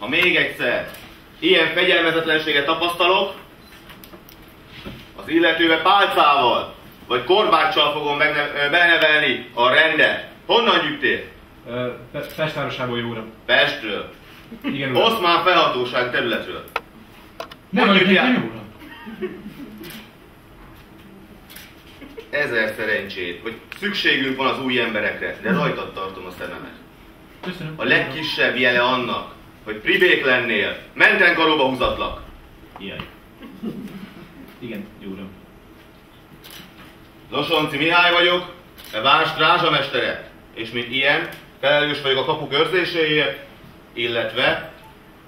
Ha még egyszer ilyen fegyelmezetlenséget tapasztalok, az illetőbe pálcával vagy korbáccsal fogom benevelni a rendet. Honnan gyűjtél? Pestvárosából jó uram. Pestről. Igen, uram. Oszmán felhatóság területről. Nem vagyok jó uram. Ezer szerencsét, hogy szükségünk van az új emberekre, de rajtad tartom a szememet. Köszönöm. A legkisebb jele annak, hogy privék lennél, menten karóba húzatlak. Ilyen. Igen, jó uram. Zosonci Mihály vagyok, a Vár strázsamestere, és mint ilyen, felelős vagyok a kapuk őrzéséért, illetve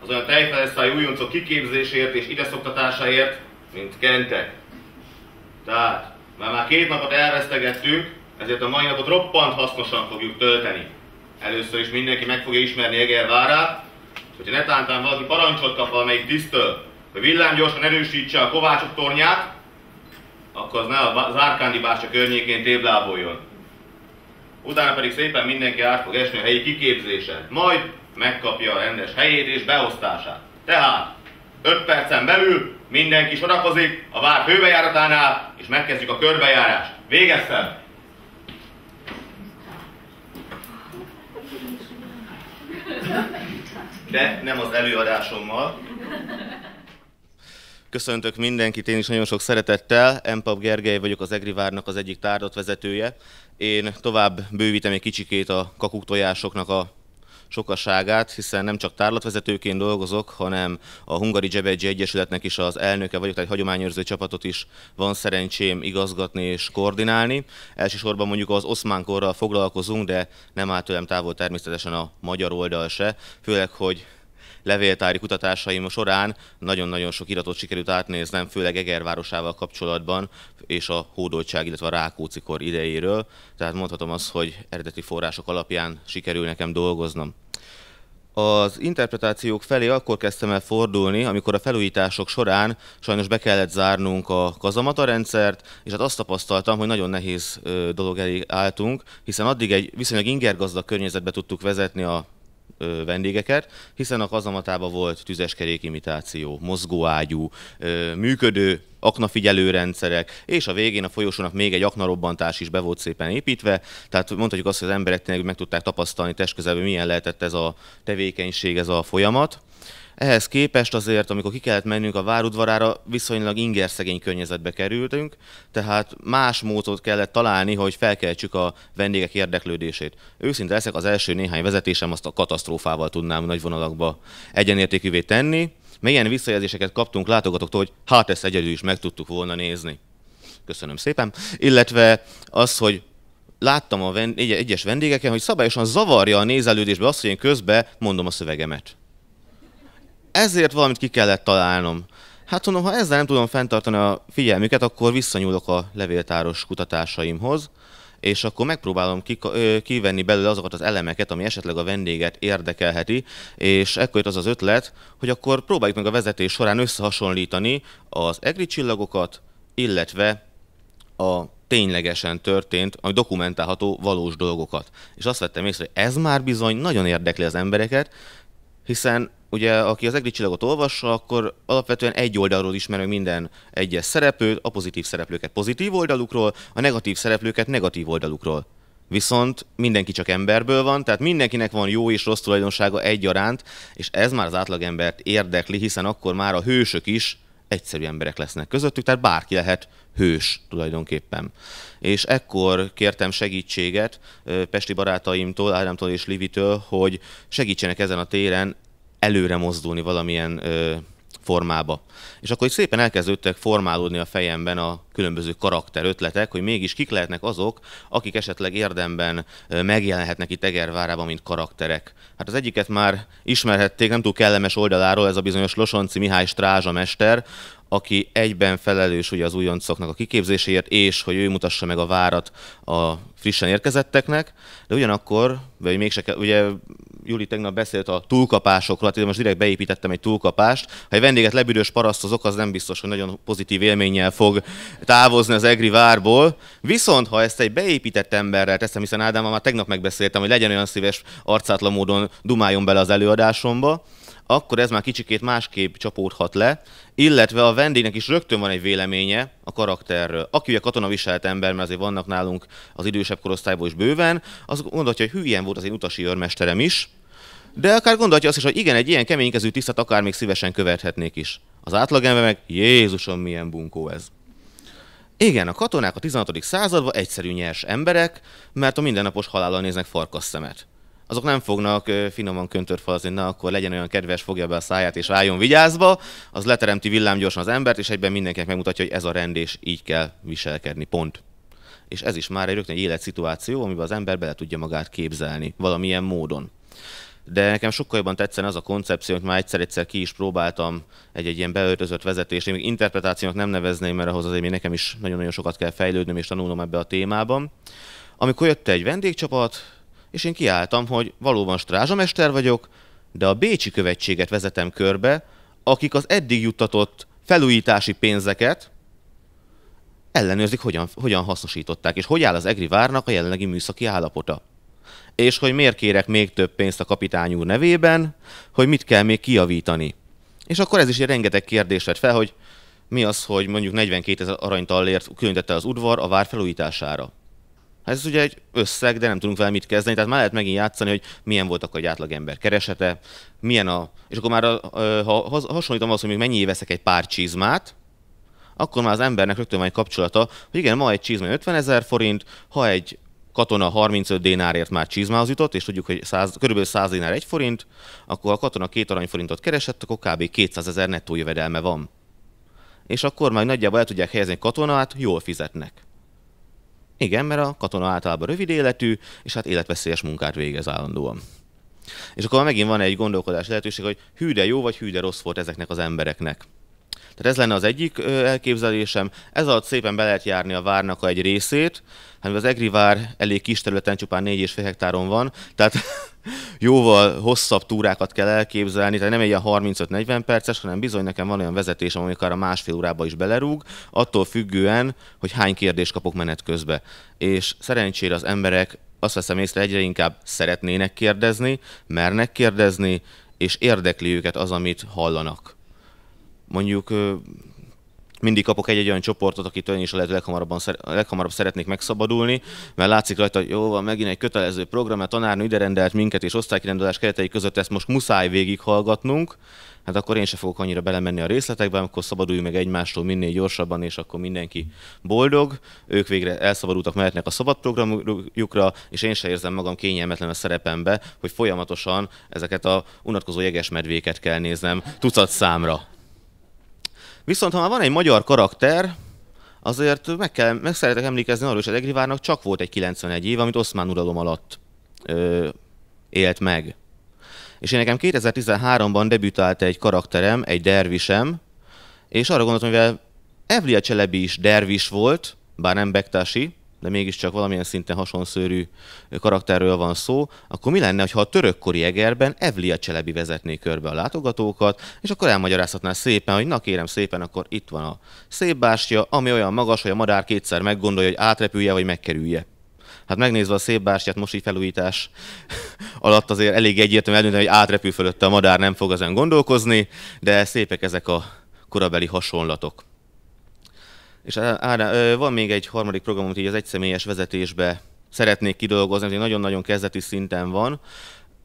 az olyan tejfeleszáj újoncok kiképzéséért és ideszoktatásáért, mint Kente. Tehát, már már két napot elvesztegettünk, ezért a mai napot roppant hasznosan fogjuk tölteni. Először is mindenki meg fogja ismerni Eger várát, Hogyha netántán valaki parancsot kap valamelyik tisztől, hogy villám gyorsan erősítse a kovácsok tornyát, akkor az ne a zárkándi bástya környékén tébláboljon. Utána pedig szépen mindenki át fog esni a helyi kiképzése, majd megkapja a rendes helyét és beosztását. Tehát 5 percen belül mindenki sorakozik a vár főbejáratánál, és megkezdjük a körbejárást. Végeztem! de nem az előadásommal. Köszöntök mindenkit, én is nagyon sok szeretettel. Empap Gergely vagyok, az Egri Várnak az egyik vezetője. Én tovább bővítem egy kicsikét a kakuktojásoknak a sokaságát, hiszen nem csak tárlatvezetőként dolgozok, hanem a Hungari Dzsebegyi Egyesületnek is az elnöke vagyok, tehát egy hagyományőrző csapatot is van szerencsém igazgatni és koordinálni. Elsősorban mondjuk az oszmán korral foglalkozunk, de nem áll tőlem távol természetesen a magyar oldal se, főleg, hogy levéltári kutatásaim során nagyon-nagyon sok iratot sikerült átnéznem, főleg Eger városával kapcsolatban, és a hódoltság, illetve a Rákóczi kor idejéről. Tehát mondhatom azt, hogy eredeti források alapján sikerül nekem dolgoznom. Az interpretációk felé akkor kezdtem el fordulni, amikor a felújítások során sajnos be kellett zárnunk a kazamata rendszert, és hát azt tapasztaltam, hogy nagyon nehéz dolog elé álltunk, hiszen addig egy viszonylag ingergazdag környezetbe tudtuk vezetni a vendégeket, hiszen a kazamatában volt tüzeskerék imitáció, mozgóágyú, működő aknafigyelő rendszerek, és a végén a folyosónak még egy aknarobbantás is be volt szépen építve, tehát mondhatjuk azt, hogy az emberek tényleg meg tudták tapasztalni testközelben, milyen lehetett ez a tevékenység, ez a folyamat. Ehhez képest azért, amikor ki kellett mennünk a várudvarára, viszonylag ingerszegény környezetbe kerültünk, tehát más módot kellett találni, hogy felkeltsük a vendégek érdeklődését. Őszinte leszek, az első néhány vezetésem azt a katasztrófával tudnám nagy vonalakba egyenértékűvé tenni. Milyen visszajelzéseket kaptunk látogatóktól, hogy hát ezt egyedül is meg tudtuk volna nézni. Köszönöm szépen. Illetve az, hogy láttam a egyes vendégeken, hogy szabályosan zavarja a nézelődésbe azt, hogy én közben mondom a szövegemet ezért valamit ki kellett találnom. Hát mondom, ha ezzel nem tudom fenntartani a figyelmüket, akkor visszanyúlok a levéltáros kutatásaimhoz, és akkor megpróbálom kivenni belőle azokat az elemeket, ami esetleg a vendéget érdekelheti, és ekkor jött az az ötlet, hogy akkor próbáljuk meg a vezetés során összehasonlítani az egri csillagokat, illetve a ténylegesen történt, ami dokumentálható valós dolgokat. És azt vettem észre, hogy ez már bizony nagyon érdekli az embereket, hiszen ugye aki az egri csillagot olvassa, akkor alapvetően egy oldalról ismer meg minden egyes szereplőt, a pozitív szereplőket pozitív oldalukról, a negatív szereplőket negatív oldalukról. Viszont mindenki csak emberből van, tehát mindenkinek van jó és rossz tulajdonsága egyaránt, és ez már az átlagembert érdekli, hiszen akkor már a hősök is egyszerű emberek lesznek közöttük, tehát bárki lehet hős tulajdonképpen. És ekkor kértem segítséget pesti barátaimtól, Ádámtól és Livitől, hogy segítsenek ezen a téren előre mozdulni valamilyen formába. És akkor itt szépen elkezdődtek formálódni a fejemben a különböző karakterötletek, hogy mégis kik lehetnek azok, akik esetleg érdemben megjelenhetnek itt Egervárában, mint karakterek. Hát az egyiket már ismerhették, nem túl kellemes oldaláról, ez a bizonyos Losonci Mihály Strázsa mester, aki egyben felelős ugye az újoncoknak a kiképzéséért, és hogy ő mutassa meg a várat a frissen érkezetteknek, de ugyanakkor, vagy mégse, ugye Juli tegnap beszélt a túlkapásokról, hát én most direkt beépítettem egy túlkapást. Ha egy vendéget lebüdös parasztozok, az nem biztos, hogy nagyon pozitív élménnyel fog távozni az Egri várból. Viszont, ha ezt egy beépített emberrel teszem, hiszen Ádámmal már tegnap megbeszéltem, hogy legyen olyan szíves arcátlan módon dumáljon bele az előadásomba, akkor ez már kicsikét másképp csapódhat le, illetve a vendégnek is rögtön van egy véleménye a karakterről. Aki ugye katona viselt ember, mert azért vannak nálunk az idősebb korosztályból is bőven, az gondolja, hogy hülyen volt az én utasi őrmesterem is, de akár gondolja azt is, hogy igen, egy ilyen keménykezű tisztát akár még szívesen követhetnék is. Az átlagember meg, Jézusom, milyen bunkó ez. Igen, a katonák a 16. században egyszerű nyers emberek, mert a mindennapos halállal néznek farkas szemet azok nem fognak finoman köntörfalazni, na akkor legyen olyan kedves, fogja be a száját és álljon vigyázba, az leteremti villám gyorsan az embert, és egyben mindenkinek megmutatja, hogy ez a és így kell viselkedni, pont. És ez is már egy rögtön egy életszituáció, amiben az ember bele tudja magát képzelni valamilyen módon de nekem sokkal jobban tetszene az a koncepció, hogy már egyszer-egyszer ki is próbáltam egy-egy ilyen beöltözött vezetést. Én még interpretációnak nem nevezném, mert ahhoz azért még nekem is nagyon-nagyon sokat kell fejlődnöm és tanulnom ebbe a témában. Amikor jött egy vendégcsapat, és én kiálltam, hogy valóban strázsamester vagyok, de a Bécsi követséget vezetem körbe, akik az eddig juttatott felújítási pénzeket ellenőrzik, hogyan, hogyan hasznosították, és hogy áll az EGRI várnak a jelenlegi műszaki állapota. És hogy miért kérek még több pénzt a kapitány úr nevében, hogy mit kell még kiavítani. És akkor ez is egy rengeteg kérdés lett fel, hogy mi az, hogy mondjuk 42 ezer aranytallért különítette az udvar a vár felújítására. Hát Ez ugye egy összeg, de nem tudunk vele mit kezdeni, tehát már lehet megint játszani, hogy milyen volt akkor egy átlagember keresete, milyen a... És akkor már, ha hasonlítom azt, hogy még mennyi veszek egy pár csizmát, akkor már az embernek rögtön van egy kapcsolata, hogy igen, ma egy csizma 50 ezer forint, ha egy katona 35 dénárért már csizmához jutott, és tudjuk, hogy 100, kb. 100 dénár egy forint, akkor a katona két aranyforintot keresett, akkor kb. 200 ezer nettó jövedelme van. És akkor már nagyjából el tudják helyezni, katonát jól fizetnek. Igen, mert a katona általában rövid életű, és hát életveszélyes munkát végez állandóan. És akkor megint van egy gondolkodás lehetőség, hogy hű de jó vagy hű de rossz volt ezeknek az embereknek. Tehát ez lenne az egyik elképzelésem. Ez alatt szépen be lehet járni a várnak egy részét, hanem hát az Egri vár elég kis területen, csupán 4,5 hektáron van, tehát jóval hosszabb túrákat kell elképzelni, tehát nem egy ilyen 35-40 perces, hanem bizony nekem van olyan vezetésem, akár a másfél órába is belerúg, attól függően, hogy hány kérdést kapok menet közbe. És szerencsére az emberek azt veszem észre, egyre inkább szeretnének kérdezni, mernek kérdezni, és érdekli őket az, amit hallanak mondjuk mindig kapok egy-egy olyan csoportot, akit én is a lehető leghamarabban, leghamarabb szeretnék megszabadulni, mert látszik rajta, hogy jó, van megint egy kötelező program, mert tanárnő ide rendelt minket, és osztálykirendelés keretei között ezt most muszáj végighallgatnunk, hát akkor én se fogok annyira belemenni a részletekbe, akkor szabadulj meg egymástól minél gyorsabban, és akkor mindenki boldog. Ők végre elszabadultak, mehetnek a szabad programjukra, és én se érzem magam kényelmetlen a szerepembe, hogy folyamatosan ezeket a unatkozó jegesmedvéket kell néznem tucat számra. Viszont ha már van egy magyar karakter, azért meg, kell, meg szeretek emlékezni arról, hogy az Egrivárnak csak volt egy 91 év, amit oszmán uralom alatt ö, élt meg. És én nekem 2013-ban debütált egy karakterem, egy dervisem, és arra gondoltam, mivel Evlia Cselebi is dervis volt, bár nem bektási, de mégiscsak valamilyen szinten hasonszörű karakterről van szó, akkor mi lenne, ha a törökkori egerben Evlia Cselebi vezetné körbe a látogatókat, és akkor elmagyarázhatná szépen, hogy na kérem szépen, akkor itt van a szép bástya, ami olyan magas, hogy a madár kétszer meggondolja, hogy átrepülje vagy megkerülje. Hát megnézve a szép bástyát, most így felújítás alatt azért elég egyértelmű eldönteni, hogy átrepül fölötte a madár, nem fog ezen gondolkozni, de szépek ezek a korabeli hasonlatok. És Ádám, van még egy harmadik program, amit így az egyszemélyes vezetésbe szeretnék kidolgozni, ez nagyon-nagyon kezdeti szinten van.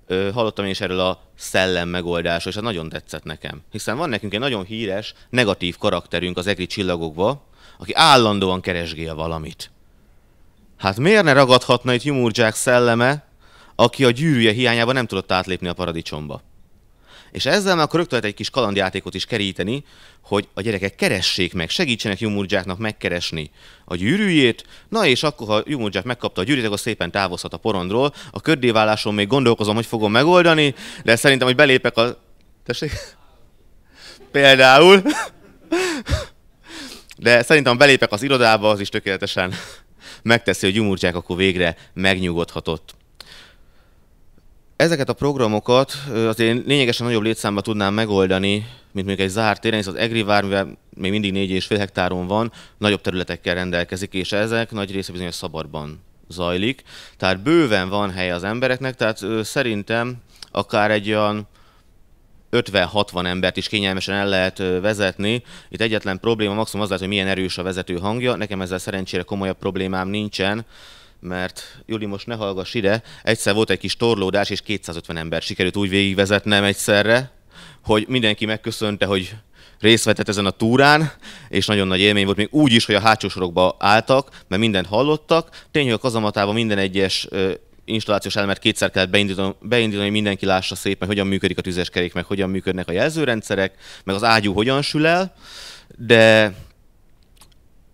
Hallottam én is erről a szellem megoldásról, és ez nagyon tetszett nekem. Hiszen van nekünk egy nagyon híres, negatív karakterünk az egri csillagokba, aki állandóan keresgél valamit. Hát miért ne ragadhatna itt Jumurdzsák szelleme, aki a gyűrűje hiányában nem tudott átlépni a paradicsomba? És ezzel már akkor rögtön lehet egy kis kalandjátékot is keríteni, hogy a gyerekek keressék meg, segítsenek Jumurdzsáknak megkeresni a gyűrűjét, na és akkor, ha Jumurdzsák megkapta a gyűrűt, akkor szépen távozhat a porondról. A köddéválláson még gondolkozom, hogy fogom megoldani, de szerintem, hogy belépek a... Tessék? Például. De szerintem belépek az irodába, az is tökéletesen megteszi, hogy Jumurdzsák akkor végre megnyugodhatott. Ezeket a programokat azért lényegesen nagyobb létszámban tudnám megoldani, mint még egy zárt téren, hisz az EGRI vár, mivel még mindig 4,5 hektáron van, nagyobb területekkel rendelkezik, és ezek nagy része bizonyos szabadban zajlik. Tehát bőven van helye az embereknek, tehát szerintem akár egy olyan 50-60 embert is kényelmesen el lehet vezetni. Itt egyetlen probléma maximum az lehet, hogy milyen erős a vezető hangja. Nekem ezzel szerencsére komolyabb problémám nincsen mert Juli, most ne hallgass ide, egyszer volt egy kis torlódás, és 250 ember sikerült úgy végigvezetnem egyszerre, hogy mindenki megköszönte, hogy részt vetett ezen a túrán, és nagyon nagy élmény volt, még úgy is, hogy a hátsó sorokba álltak, mert mindent hallottak. Tényleg a kazamatában minden egyes installációs elemet kétszer kellett beindítani, beindítani, hogy mindenki lássa szépen, hogyan működik a tüzeskerék, meg hogyan működnek a jelzőrendszerek, meg az ágyú hogyan sül el, de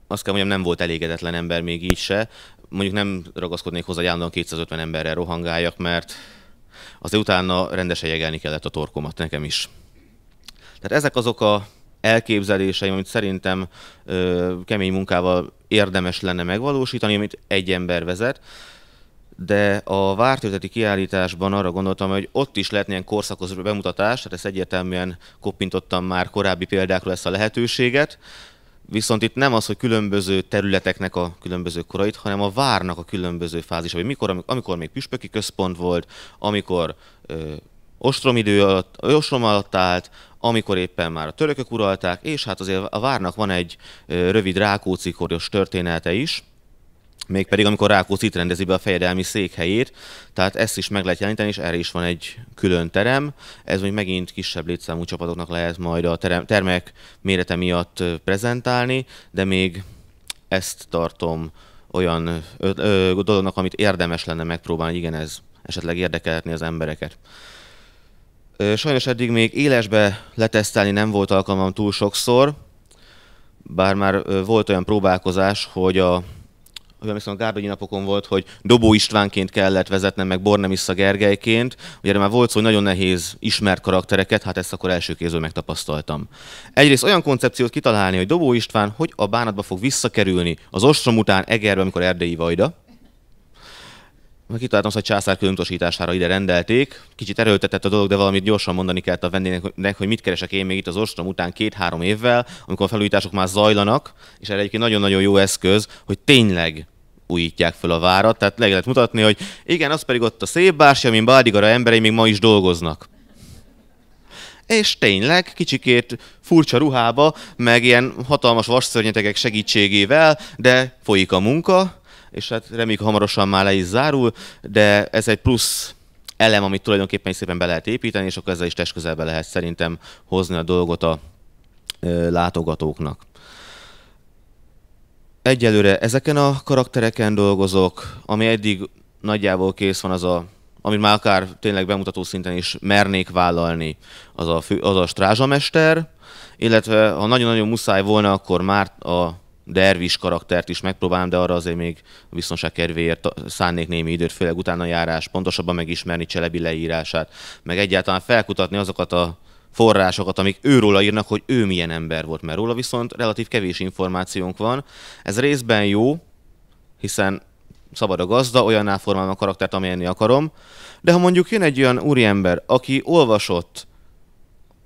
azt kell mondjam, nem volt elégedetlen ember még így se mondjuk nem ragaszkodnék hozzá, hogy állandóan 250 emberrel rohangáljak, mert azért utána rendesen jegelni kellett a torkomat nekem is. Tehát ezek azok a elképzeléseim, amit szerintem ö, kemény munkával érdemes lenne megvalósítani, amit egy ember vezet, de a vártőzeti kiállításban arra gondoltam, hogy ott is lehetne ilyen korszakos bemutatás, tehát ezt egyértelműen koppintottam már korábbi példákról ezt a lehetőséget, Viszont itt nem az, hogy különböző területeknek a különböző korait, hanem a várnak a különböző fázis, hogy mikor, amikor még püspöki központ volt, amikor ö, ostrom idő alatt, ostrom alatt állt, amikor éppen már a törökök uralták, és hát azért a várnak van egy ö, rövid rákóczi koros története is, Mégpedig, amikor Rákóczi itt rendezi be a fejedelmi székhelyét, tehát ezt is meg lehet jelenteni, és erre is van egy külön terem. Ez még megint kisebb létszámú csapatoknak lehet majd a terem, termek mérete miatt prezentálni, de még ezt tartom olyan ö, ö, dolognak, amit érdemes lenne megpróbálni, igen, ez esetleg érdekelhetni az embereket. Ö, sajnos eddig még élesbe letesztelni nem volt alkalmam túl sokszor, bár már volt olyan próbálkozás, hogy a olyan a Gárdonyi napokon volt, hogy Dobó Istvánként kellett vezetnem, meg Bornemissa Gergelyként. Ugye már volt szó, hogy nagyon nehéz ismert karaktereket, hát ezt akkor első kézből megtapasztaltam. Egyrészt olyan koncepciót kitalálni, hogy Dobó István hogy a bánatba fog visszakerülni az ostrom után Egerbe, amikor erdei vajda, Kitaláltam, hogy császár különutasítására ide rendelték. Kicsit erőltetett a dolog, de valamit gyorsan mondani kellett a vendégnek, hogy mit keresek én még itt az ostrom után két-három évvel, amikor a felújítások már zajlanak, és erre egyébként nagyon-nagyon jó eszköz, hogy tényleg újítják fel a várat, tehát le lehet mutatni, hogy igen, az pedig ott a szép bársi, amin Bádigara emberei még ma is dolgoznak. És tényleg kicsikét furcsa ruhába, meg ilyen hatalmas vasszörnyetegek segítségével, de folyik a munka, és hát reméljük hamarosan már le is zárul, de ez egy plusz elem, amit tulajdonképpen is szépen be lehet építeni, és akkor ezzel is testközelbe lehet szerintem hozni a dolgot a látogatóknak egyelőre ezeken a karaktereken dolgozok, ami eddig nagyjából kész van, az a, amit már akár tényleg bemutató szinten is mernék vállalni, az a, fő, az a strázsamester, illetve ha nagyon-nagyon muszáj volna, akkor már a dervis karaktert is megpróbálom, de arra azért még a biztonság kedvéért szánnék némi időt, főleg utána járás, pontosabban megismerni Cselebi leírását, meg egyáltalán felkutatni azokat a forrásokat, amik őróla írnak, hogy ő milyen ember volt, mert róla viszont relatív kevés információnk van. Ez részben jó, hiszen szabad a gazda, olyan formálom a karaktert, amilyenni akarom. De ha mondjuk jön egy olyan úriember, aki olvasott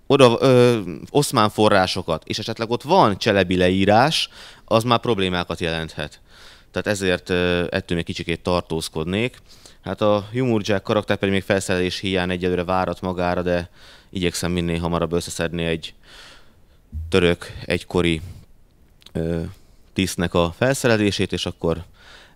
oda ö, oszmán forrásokat, és esetleg ott van cselebi leírás, az már problémákat jelenthet tehát ezért ettől még kicsikét tartózkodnék. Hát a Humor Jack karakter pedig még felszerelés hiány egyelőre várat magára, de igyekszem minél hamarabb összeszedni egy török egykori ö, tisztnek a felszerelését, és akkor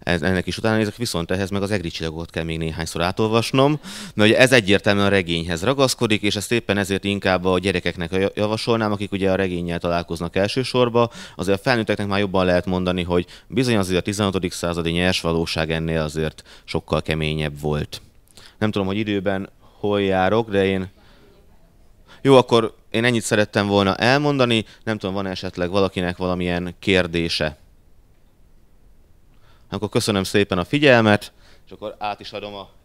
ez, ennek is utána nézek, viszont ehhez meg az egri csillagot kell még néhányszor átolvasnom, mert ugye ez egyértelműen a regényhez ragaszkodik, és ezt éppen ezért inkább a gyerekeknek javasolnám, akik ugye a regényel találkoznak elsősorban, azért a felnőtteknek már jobban lehet mondani, hogy bizony azért a 16. századi nyers valóság ennél azért sokkal keményebb volt. Nem tudom, hogy időben hol járok, de én jó, akkor én ennyit szerettem volna elmondani, nem tudom, van esetleg valakinek valamilyen kérdése. Akkor köszönöm szépen a figyelmet, és akkor át is adom a